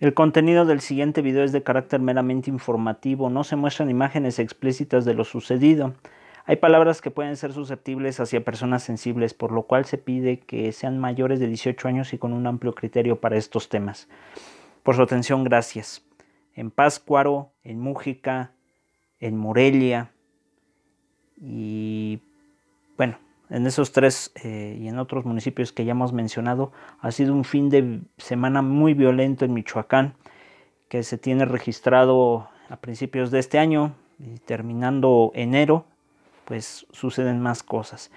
El contenido del siguiente video es de carácter meramente informativo, no se muestran imágenes explícitas de lo sucedido. Hay palabras que pueden ser susceptibles hacia personas sensibles, por lo cual se pide que sean mayores de 18 años y con un amplio criterio para estos temas. Por su atención, gracias. En Páscuaro, en Mújica, en Morelia y bueno en esos tres eh, y en otros municipios que ya hemos mencionado, ha sido un fin de semana muy violento en Michoacán, que se tiene registrado a principios de este año y terminando enero, pues suceden más cosas.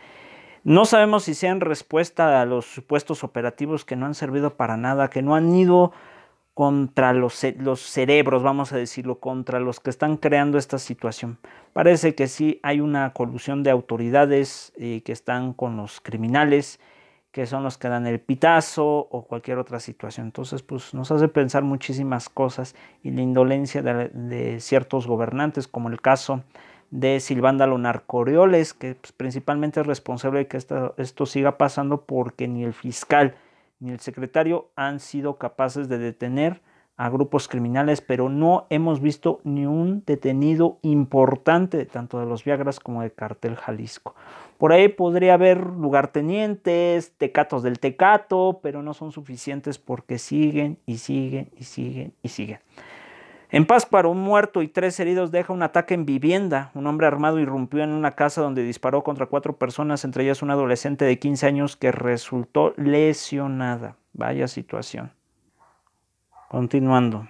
No sabemos si sean respuesta a los supuestos operativos que no han servido para nada, que no han ido contra los, cerebros, vamos a decirlo, contra los que están creando esta situación. Parece que sí hay una colusión de autoridades eh, que están con los criminales, que son los que dan el pitazo o cualquier otra situación. Entonces, pues nos hace pensar muchísimas cosas y la indolencia de, ciertos gobernantes, como el caso de Silvándalo Narcorioles, que pues, principalmente es responsable de que esto siga pasando porque ni el fiscal, ni el secretario han sido capaces de detener a grupos criminales, pero no hemos visto ni un detenido importante, tanto de los Viagras como de Cartel Jalisco. Por ahí podría haber lugartenientes, tecatos del tecato, pero no son suficientes porque siguen y siguen y siguen y siguen. En Páscuaro, un muerto y tres heridos deja un ataque en vivienda. Un hombre armado irrumpió en una casa donde disparó contra cuatro personas, entre ellas un adolescente de 15 años que resultó lesionada. Vaya situación. Continuando.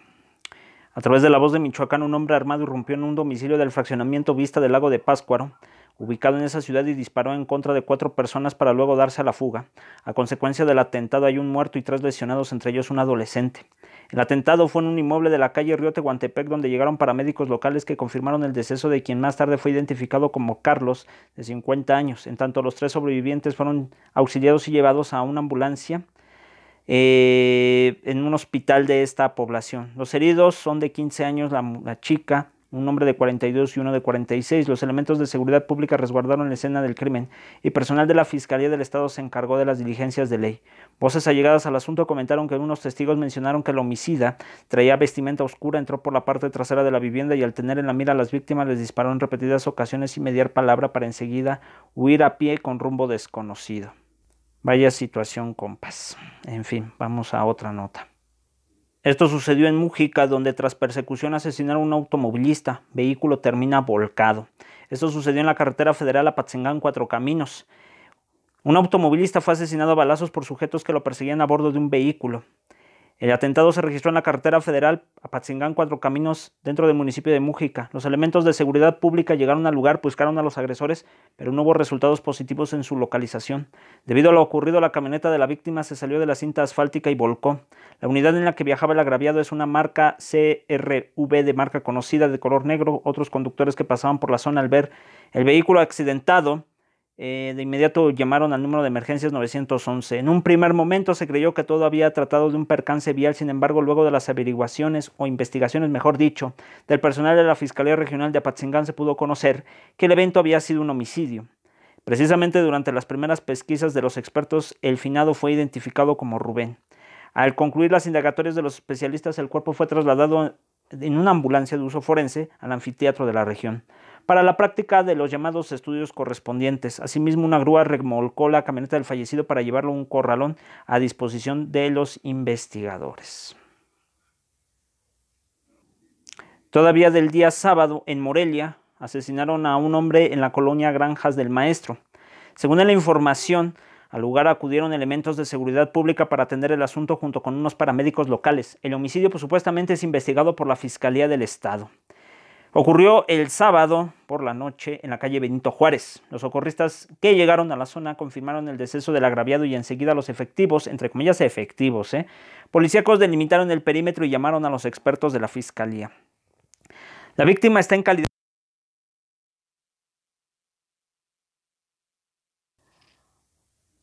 A través de la voz de Michoacán, un hombre armado irrumpió en un domicilio del fraccionamiento Vista del Lago de Páscuaro, ubicado en esa ciudad, y disparó en contra de cuatro personas para luego darse a la fuga. A consecuencia del atentado hay un muerto y tres lesionados, entre ellos un adolescente. El atentado fue en un inmueble de la calle Río Tehuantepec donde llegaron paramédicos locales que confirmaron el deceso de quien más tarde fue identificado como Carlos, de 50 años. En tanto, los tres sobrevivientes fueron auxiliados y llevados a una ambulancia eh, en un hospital de esta población. Los heridos son de 15 años la chica un hombre de 42 y uno de 46. Los elementos de seguridad pública resguardaron la escena del crimen y personal de la Fiscalía del Estado se encargó de las diligencias de ley. Voces allegadas al asunto comentaron que algunos testigos mencionaron que el homicida traía vestimenta oscura, entró por la parte trasera de la vivienda y al tener en la mira a las víctimas les disparó en repetidas ocasiones sin mediar palabra para enseguida huir a pie con rumbo desconocido. Vaya situación, compas. En fin, vamos a otra nota. Esto sucedió en Mujica, donde tras persecución asesinaron a un automovilista, vehículo termina volcado. Esto sucedió en la carretera federal Apatzingán Cuatro Caminos. Un automovilista fue asesinado a balazos por sujetos que lo perseguían a bordo de un vehículo. El atentado se registró en la carretera federal Apatzingán Cuatro Caminos, dentro del municipio de Mújica. Los elementos de seguridad pública llegaron al lugar, buscaron a los agresores, pero no hubo resultados positivos en su localización. Debido a lo ocurrido, la camioneta de la víctima se salió de la cinta asfáltica y volcó. La unidad en la que viajaba el agraviado es una marca CRV de marca conocida de color negro. Otros conductores que pasaban por la zona al ver el vehículo accidentado eh, de inmediato llamaron al número de emergencias 911. En un primer momento se creyó que todo había tratado de un percance vial, sin embargo, luego de las averiguaciones o investigaciones, mejor dicho, del personal de la Fiscalía Regional de Apatzingán se pudo conocer que el evento había sido un homicidio. Precisamente durante las primeras pesquisas de los expertos, el finado fue identificado como Rubén. Al concluir las indagatorias de los especialistas, el cuerpo fue trasladado en una ambulancia de uso forense al anfiteatro de la región para la práctica de los llamados estudios correspondientes. Asimismo, una grúa remolcó la camioneta del fallecido para llevarlo a un corralón a disposición de los investigadores. Todavía del día sábado, en Morelia, asesinaron a un hombre en la colonia Granjas del Maestro. Según la información, al lugar acudieron elementos de seguridad pública para atender el asunto junto con unos paramédicos locales. El homicidio pues, supuestamente es investigado por la Fiscalía del Estado. Ocurrió el sábado por la noche en la calle Benito Juárez. Los socorristas que llegaron a la zona confirmaron el deceso del agraviado y enseguida los efectivos, entre comillas efectivos, ¿eh? policíacos delimitaron el perímetro y llamaron a los expertos de la fiscalía. La víctima está en calidad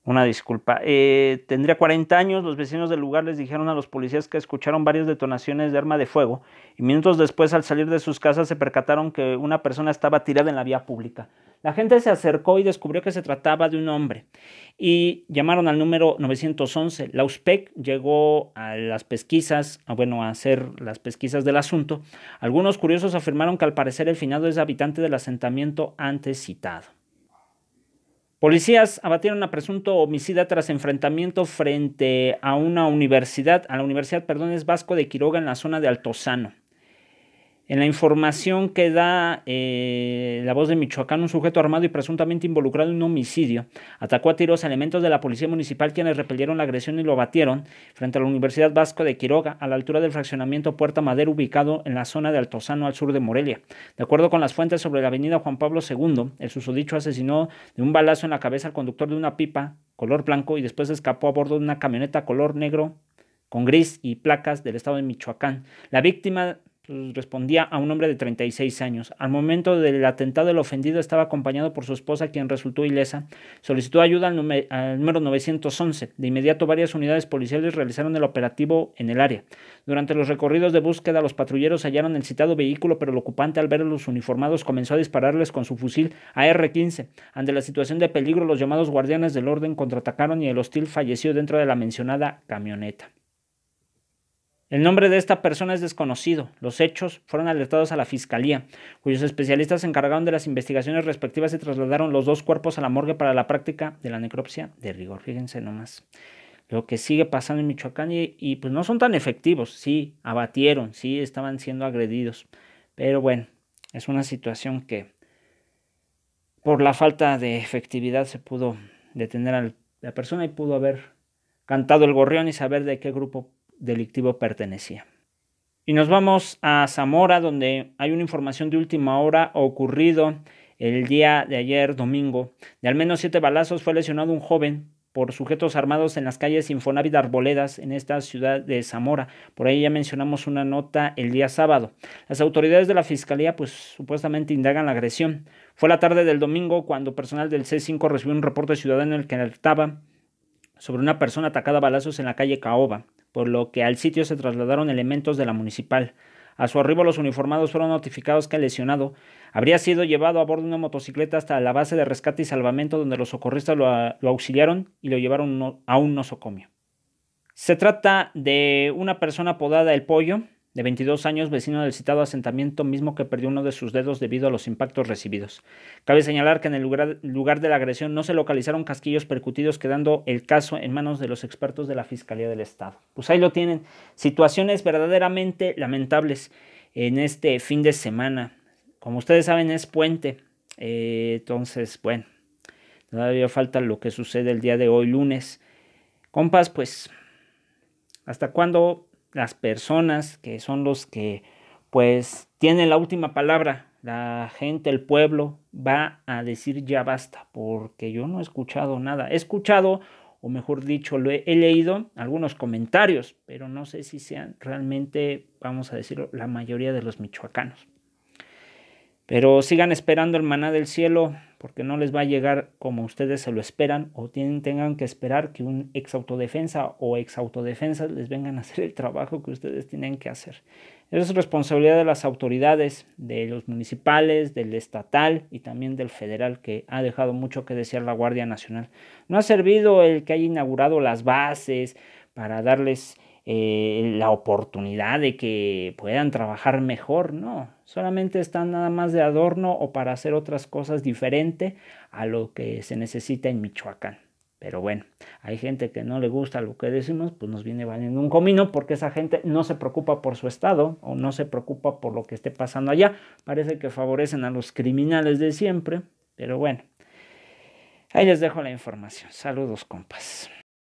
Una disculpa. Eh, tendría 40 años. Los vecinos del lugar les dijeron a los policías que escucharon varias detonaciones de arma de fuego y minutos después al salir de sus casas se percataron que una persona estaba tirada en la vía pública. La gente se acercó y descubrió que se trataba de un hombre y llamaron al número 911. La e llegó a las pesquisas, ah, bueno, a hacer las pesquisas del asunto. Algunos curiosos afirmaron que al parecer el finado es habitante del asentamiento antes citado. Policías abatieron a presunto homicida tras enfrentamiento frente a una universidad, a la Universidad, perdón, es Vasco de Quiroga en la zona de Altozano. En la información que da eh, la voz de Michoacán, un sujeto armado y presuntamente involucrado en un homicidio atacó a tiros a elementos de la policía municipal quienes repelieron la agresión y lo batieron frente a la Universidad Vasco de Quiroga, a la altura del fraccionamiento Puerta Madero, ubicado en la zona de Altozano, al sur de Morelia. De acuerdo con las fuentes sobre la avenida Juan Pablo II, el susodicho asesinó de un balazo en la cabeza al conductor de una pipa color blanco y después escapó a bordo de una camioneta color negro con gris y placas del estado de Michoacán. La víctima respondía a un hombre de 36 años. Al momento del atentado, el ofendido estaba acompañado por su esposa, quien resultó ilesa. Solicitó ayuda al, número 911. De inmediato, varias unidades policiales realizaron el operativo en el área. Durante los recorridos de búsqueda, los patrulleros hallaron el citado vehículo, pero el ocupante, al ver a los uniformados, comenzó a dispararles con su fusil AR-15. Ante la situación de peligro, los llamados guardianes del orden contraatacaron y el hostil falleció dentro de la mencionada camioneta. El nombre de esta persona es desconocido. Los hechos fueron alertados a la fiscalía, cuyos especialistas se encargaron de las investigaciones respectivas y trasladaron los dos cuerpos a la morgue para la práctica de la necropsia de rigor. Fíjense nomás lo que sigue pasando en Michoacán y, pues no son tan efectivos. Sí, abatieron, sí, estaban siendo agredidos. Pero bueno, es una situación que por la falta de efectividad se pudo detener a la persona y pudo haber cantado el gorrión y saber de qué grupo delictivo pertenecía. Y nos vamos a Zamora, donde hay una información de última hora ocurrido el día de ayer, domingo. De al menos siete balazos fue lesionado un joven por sujetos armados en las calles Infonavit Arboledas en esta ciudad de Zamora. Por ahí ya mencionamos una nota el día sábado. Las autoridades de la fiscalía pues supuestamente indagan la agresión. Fue la tarde del domingo cuando personal del C5 recibió un reporte ciudadano en el que alertaba sobre una persona atacada a balazos en la calle Caoba por lo que al sitio se trasladaron elementos de la municipal. A su arribo los uniformados fueron notificados que el lesionado habría sido llevado a bordo de una motocicleta hasta la base de rescate y salvamento donde los socorristas lo, lo auxiliaron y lo llevaron a un nosocomio. Se trata de una persona apodada El Pollo, de 22 años, vecino del citado asentamiento mismo que perdió uno de sus dedos debido a los impactos recibidos. Cabe señalar que en el lugar, de la agresión no se localizaron casquillos percutidos, quedando el caso en manos de los expertos de la Fiscalía del Estado. Pues ahí lo tienen, situaciones verdaderamente lamentables en este fin de semana. Como ustedes saben, es puente, eh, entonces, bueno, todavía falta lo que sucede el día de hoy, lunes. Compas, pues, ¿hasta cuándo las personas que son los que pues tienen la última palabra. La gente, el pueblo va a decir ya basta, porque yo no he escuchado nada. He escuchado, o mejor dicho, he, leído algunos comentarios, pero no sé si sean realmente, vamos a decirlo, la mayoría de los michoacanos. Pero sigan esperando el maná del cielo, porque no les va a llegar como ustedes se lo esperan o tienen, tengan que esperar que un ex autodefensa o ex autodefensa les vengan a hacer el trabajo que ustedes tienen que hacer. Es responsabilidad de las autoridades, de los municipales, del estatal y también del federal, que ha dejado mucho que desear la Guardia Nacional. No ha servido el que haya inaugurado las bases para darles eh, la oportunidad de que puedan trabajar mejor, no solamente están nada más de adorno o para hacer otras cosas diferente a lo que se necesita en Michoacán. Pero bueno, hay gente que no le gusta lo que decimos, pues nos viene valiendo un comino porque esa gente no se preocupa por su estado o no se preocupa por lo que esté pasando allá. Parece que favorecen a los criminales de siempre, pero bueno. Ahí les dejo la información. Saludos, compas.